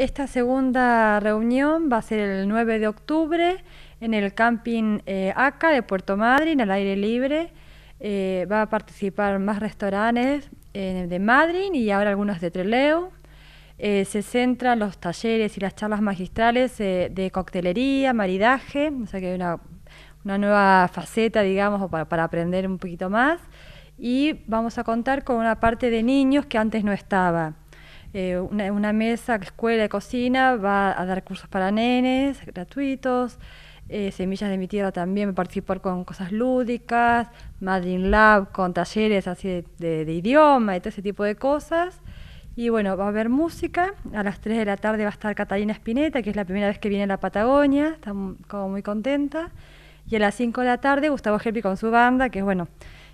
Esta segunda reunión va a ser el 9 de octubre en el camping eh, ACA de Puerto Madryn, al aire libre. Eh, va a participar más restaurantes eh, de Madryn y ahora algunos de Treleu. se centran los talleres y las charlas magistrales de coctelería, maridaje, o sea que hay una, nueva faceta, digamos, para, para aprender un poquito más. Y vamos a contar con una parte de niños que antes no estaba. Eh, una, mesa, escuela de cocina, va a dar cursos para nenes gratuitos. Eh, Semillas de mi Tierra también va a participar con cosas lúdicas, Madin Lab con talleres así de, idioma y todo ese tipo de cosas. Y bueno, va a haber música. A las 3 de la tarde va a estar Catalina Espineta, que es la primera vez que viene a la Patagonia. Está como muy contenta. Y a las 5 de la tarde, Gustavo Gerpi con su banda, que es bueno,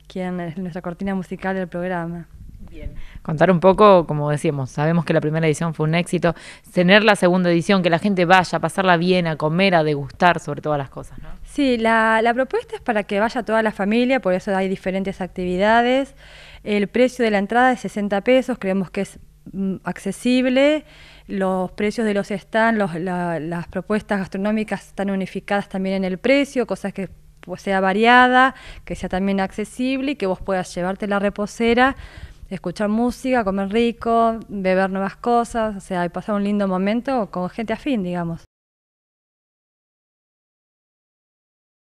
quien es nuestra cortina musical del programa. Bien. Contar un poco, como decíamos, sabemos que la primera edición fue un éxito, tener la segunda edición, que la gente vaya, a pasarla bien, a comer, a degustar sobre todas las cosas. Sí, la, propuesta es para que vaya toda la familia, por eso hay diferentes actividades. El precio de la entrada es 60 pesos, creemos que es mm, accesible los precios de los stands, las propuestas gastronómicas están unificadas también en el precio, cosas que pues, sea variada, que sea también accesible y que vos puedas llevarte la reposera escuchar música, comer rico, beber nuevas cosas, o sea, y pasar un lindo momento con gente afín, digamos.